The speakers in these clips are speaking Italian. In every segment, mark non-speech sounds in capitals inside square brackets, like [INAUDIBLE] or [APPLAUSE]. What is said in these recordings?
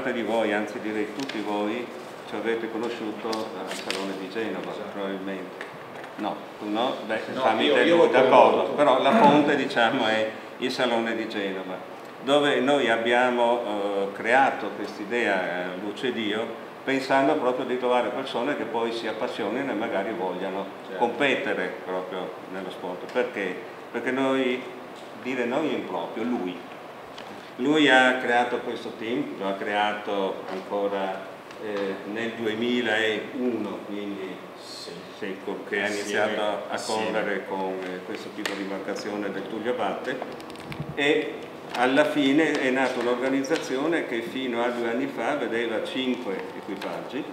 parte di voi, anzi direi tutti voi, ci avete conosciuto al Salone di Genova, probabilmente. No, tu no? Beh, no, fammi io, io d'accordo, però la fonte diciamo è il Salone di Genova, dove noi abbiamo eh, creato quest'idea eh, Luce Dio pensando proprio di trovare persone che poi si appassionino e magari vogliano certo. competere proprio nello sport. Perché? Perché noi, dire noi è improprio, lui lui ha creato questo team, lo ha creato ancora eh, nel 2001, quindi sì. che ha iniziato a correre con eh, questo tipo di imbarcazione del Tullio Abate e alla fine è nata un'organizzazione che fino a due anni fa vedeva cinque equipaggi,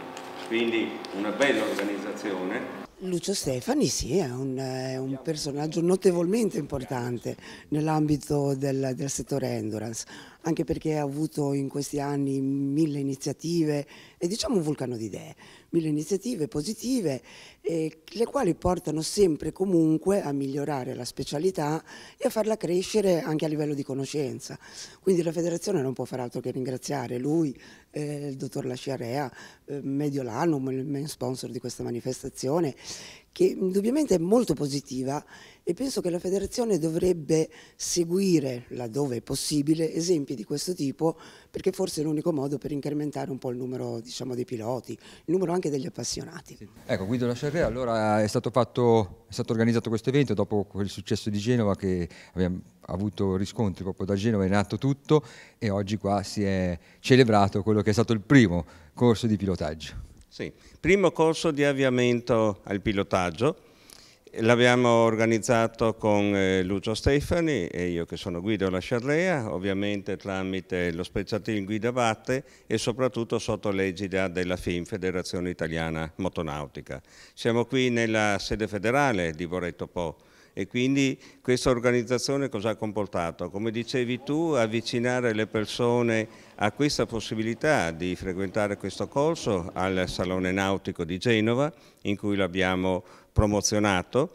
quindi una bella organizzazione Lucio Stefani sì, è un, è un personaggio notevolmente importante nell'ambito del, del settore endurance anche perché ha avuto in questi anni mille iniziative, e diciamo un vulcano di idee, mille iniziative positive, eh, le quali portano sempre comunque a migliorare la specialità e a farla crescere anche a livello di conoscenza. Quindi la federazione non può far altro che ringraziare lui, eh, il dottor Lasciarea, eh, Mediolanum, il main sponsor di questa manifestazione, che indubbiamente è molto positiva e penso che la federazione dovrebbe seguire, laddove è possibile, esempi di questo tipo, perché forse è l'unico modo per incrementare un po' il numero diciamo, dei piloti, il numero anche degli appassionati. Sì. Ecco, Guido Lasciarrea, allora è stato, fatto, è stato organizzato questo evento dopo quel successo di Genova che abbiamo avuto riscontri proprio da Genova, è nato tutto e oggi qua si è celebrato quello che è stato il primo corso di pilotaggio. Sì, primo corso di avviamento al pilotaggio, l'abbiamo organizzato con eh, Lucio Stefani e io che sono Guido La Charlea, ovviamente tramite lo spezzatino Guida Batte e soprattutto sotto l'egida della FIM, Federazione Italiana Motonautica. Siamo qui nella sede federale di Boretto Po, e quindi questa organizzazione cosa ha comportato? Come dicevi tu, avvicinare le persone a questa possibilità di frequentare questo corso al Salone Nautico di Genova in cui l'abbiamo promozionato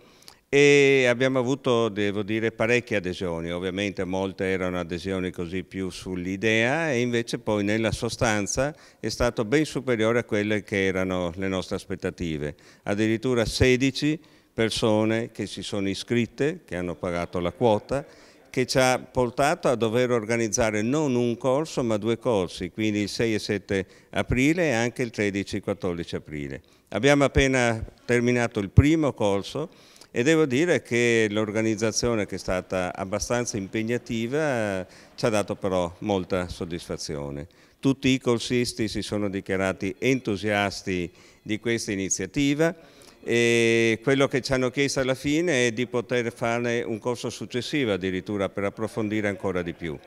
e abbiamo avuto, devo dire, parecchie adesioni, ovviamente molte erano adesioni così più sull'idea e invece poi nella sostanza è stato ben superiore a quelle che erano le nostre aspettative, addirittura 16 persone che si sono iscritte, che hanno pagato la quota, che ci ha portato a dover organizzare non un corso ma due corsi, quindi il 6 e 7 aprile e anche il 13 e 14 aprile. Abbiamo appena terminato il primo corso e devo dire che l'organizzazione che è stata abbastanza impegnativa eh, ci ha dato però molta soddisfazione. Tutti i corsisti si sono dichiarati entusiasti di questa iniziativa e quello che ci hanno chiesto alla fine è di poter fare un corso successivo addirittura per approfondire ancora di più.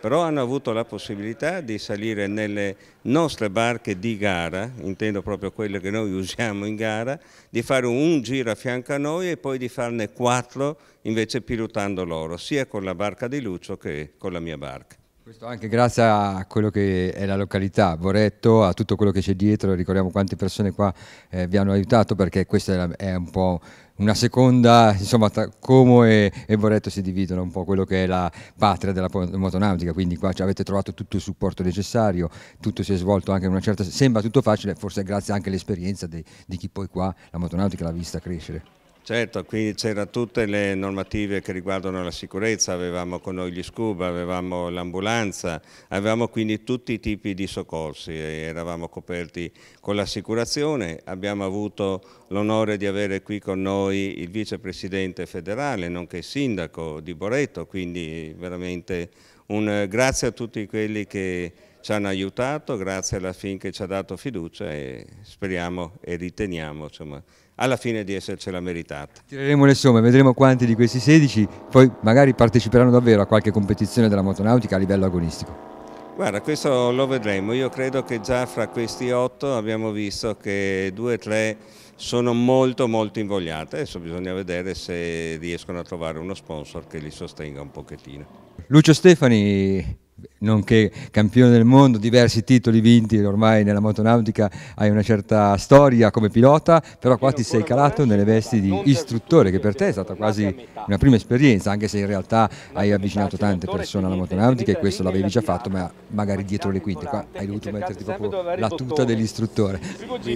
Però hanno avuto la possibilità di salire nelle nostre barche di gara, intendo proprio quelle che noi [LAUGHS] usiamo in gara, di fare un giro a fianco a noi e poi di farne quattro invece pilotando loro, sia con la barca di Lucio che con la mia barca. Questo anche grazie a quello che è la località, Boretto, a tutto quello che c'è dietro, ricordiamo quante persone qua eh, vi hanno aiutato perché questa è un po' una seconda, insomma, tra Como e, e, Boretto si dividono un po' quello che è la patria della motonautica, quindi qua avete trovato tutto il supporto necessario, tutto si è svolto anche in una certa... sembra tutto facile, forse grazie anche all'esperienza di, di chi poi qua la motonautica l'ha vista crescere. Certo, qui c'erano tutte le normative che riguardano la sicurezza, avevamo con noi gli scuba, avevamo l'ambulanza, avevamo quindi tutti i tipi di soccorsi, eravamo coperti con l'assicurazione, abbiamo avuto l'onore di avere qui con noi il vicepresidente federale, nonché sindaco di Boreto, quindi veramente un grazie a tutti quelli che ci hanno aiutato, grazie alla FIN che ci ha dato fiducia e speriamo e riteniamo insomma, alla fine di essercela meritata. Tireremo le somme, vedremo quanti di questi 16 poi magari parteciperanno davvero a qualche competizione della motonautica a livello agonistico. Guarda, questo lo vedremo, io credo che già fra questi 8 abbiamo visto che 2 3 sono molto molto invogliate, adesso bisogna vedere se riescono a trovare uno sponsor che li sostenga un pochettino. Lucio Stefani, nonché campione del mondo, diversi titoli vinti, ormai nella motonautica hai una certa storia come pilota, però qua ti sei calato nelle vesti di istruttore, che per te è stata quasi una prima esperienza, anche se in realtà hai avvicinato tante persone alla motonautica e questo l'avevi già fatto, ma magari dietro le quinte, qua hai dovuto metterti proprio la tuta dell'istruttore.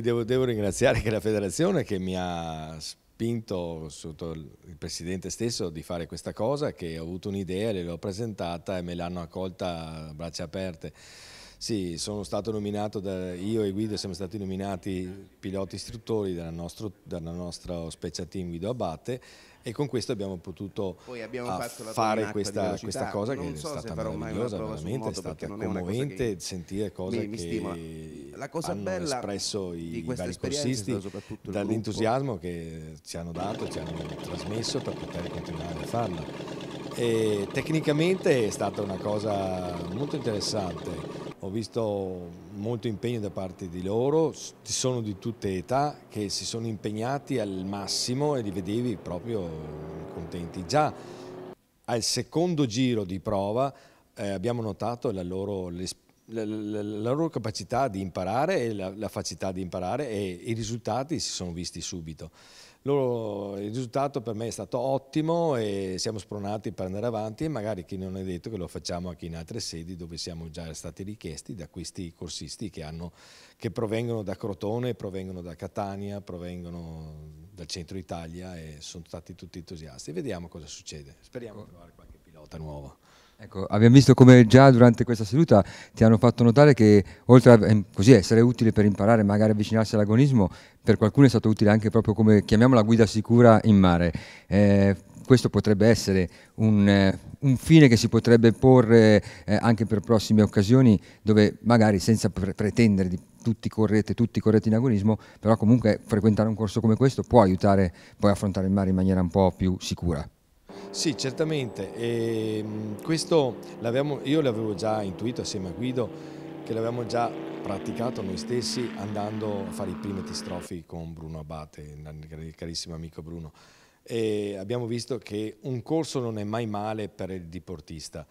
Devo, devo ringraziare anche la federazione che mi ha spinto sotto il presidente stesso di fare questa cosa che ho avuto un'idea, le l'ho presentata e me l'hanno accolta a braccia aperte. Sì, sono stato nominato, da, io e Guido siamo stati nominati piloti istruttori dal nostro, dalla nostra special team Guido Abate e con questo abbiamo potuto abbiamo fare questa, questa, cosa non che so è stata meravigliosa, veramente è stato commovente che... sentire cose mi che La cosa hanno bella espresso i vari corsisti dall'entusiasmo che ci hanno dato, ci hanno trasmesso per poter continuare a farla. E tecnicamente è stata una cosa molto interessante ho visto molto impegno da parte di loro, sono di tutte età che si sono impegnati al massimo e li vedevi proprio contenti. Già al secondo giro di prova eh, abbiamo notato la loro, la, la, la loro, capacità di imparare e la, la facilità di imparare e i risultati si sono visti subito. Loro, il risultato per me è stato ottimo e siamo spronati per andare avanti e magari chi non è detto che lo facciamo anche in altre sedi dove siamo già stati richiesti da questi corsisti che, hanno, che provengono da Crotone, provengono da Catania, provengono dal centro Italia e sono stati tutti entusiasti. Vediamo cosa succede. Speriamo di ecco. trovare qualche pilota nuovo. Ecco, abbiamo visto come già durante questa seduta ti hanno fatto notare che oltre a ehm, così essere utile per imparare, magari avvicinarsi all'agonismo, per qualcuno è stato utile anche proprio come chiamiamola guida sicura in mare. Eh, questo potrebbe essere un, eh, un, fine che si potrebbe porre eh, anche per prossime occasioni dove magari senza pre pretendere di tutti correte, tutti correte in agonismo, però comunque frequentare un corso come questo può aiutare poi a affrontare il mare in maniera un po' più sicura. Sì, certamente. E ehm, questo io l'avevo già intuito assieme a Guido, che l'avevamo già praticato noi stessi andando a fare i primi testrofi con Bruno Abate, il carissimo amico Bruno. E abbiamo visto che un corso non è mai male per il diportista.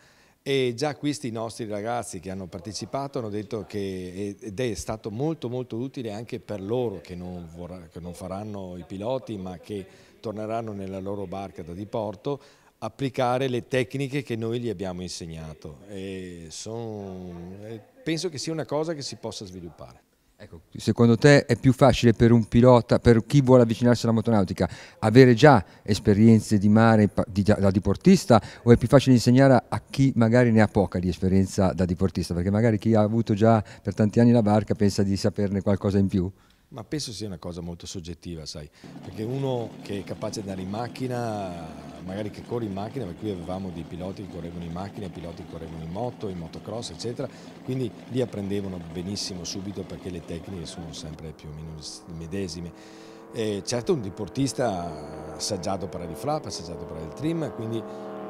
E già questi nostri ragazzi che hanno partecipato hanno detto che ed è stato molto molto utile anche per loro che non, vorrà, che non faranno i piloti ma che torneranno nella loro barca da diporto applicare le tecniche che noi gli abbiamo insegnato. E son, penso che sia una cosa che si possa sviluppare. Ecco, secondo te è più facile per un pilota, per chi vuole avvicinarsi alla motonautica, avere già esperienze di mare di, da diportista o è più facile insegnare a chi magari ne ha poca di esperienza da diportista? Perché magari chi ha avuto già per tanti anni la barca pensa di saperne qualcosa in più. Ma penso sia una cosa molto soggettiva, sai, perché uno che è capace di andare in macchina, magari che corre in macchina, perché qui avevamo dei piloti che correvano in macchina, piloti che correvano in moto, in motocross, eccetera, quindi lì apprendevano benissimo subito perché le tecniche sono sempre più o meno le medesime. E certo un diportista assaggiato per il flap, assaggiato per il trim, quindi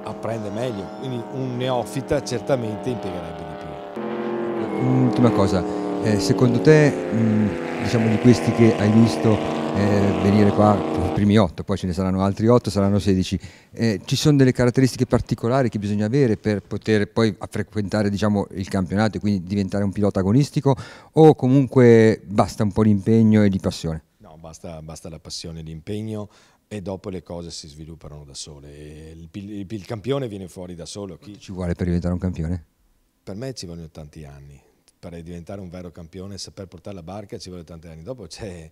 apprende meglio, quindi un neofita certamente impiegherebbe di più. Un'ultima cosa, eh, secondo te, mh, mm, diciamo di questi che hai visto eh, venire qua, i primi otto, poi ce ne saranno altri otto, saranno 16, eh, ci sono delle caratteristiche particolari che bisogna avere per poter poi frequentare diciamo, il campionato e quindi diventare un pilota agonistico o comunque basta un po' di impegno e di passione? No, basta, basta la passione e l'impegno e dopo le cose si sviluppano da sole. Il, il, il campione viene fuori da solo. Chi... Ci vuole per diventare un campione? Per me ci vogliono tanti anni per diventare un vero campione, saper portare la barca ci vuole tanti anni. Dopo c'è,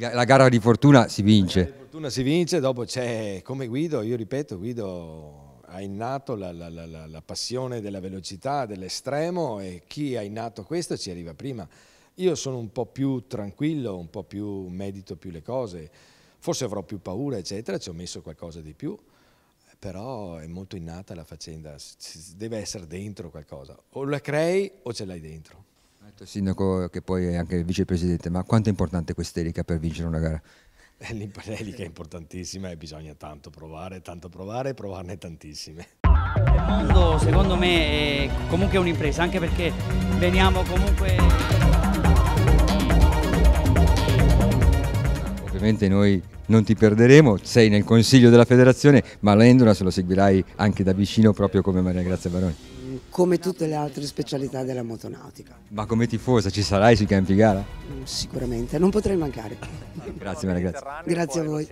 la gara di fortuna, si vince. La gara di fortuna si vince, dopo c'è come Guido, io ripeto, Guido ha innato la, la, la, la passione della velocità, dell'estremo e chi ha innato questo ci arriva prima. Io sono un po' più tranquillo, un po' più medito più le cose, forse avrò più paura, eccetera, ci ho messo qualcosa di più però è molto innata la faccenda, deve essere dentro qualcosa, o la crei o ce l'hai dentro. Il sindaco che poi è anche vicepresidente, ma quanto è importante quest'elica per vincere una gara? [LAUGHS] L'elica è importantissima e bisogna tanto provare, tanto provare e provarne tantissime. Il mondo secondo me è comunque un'impresa, anche perché veniamo comunque... Ovviamente noi non ti perderemo, sei nel consiglio della federazione, ma l'Endola se lo seguirai anche da vicino proprio come Maria Grazia Baroni. Come tutte le altre specialità della motonautica. Ma come tifosa ci sarai sui campi gara? Mm, sicuramente, non potrei mancare. grazie Maria Grazia. Grazie a voi.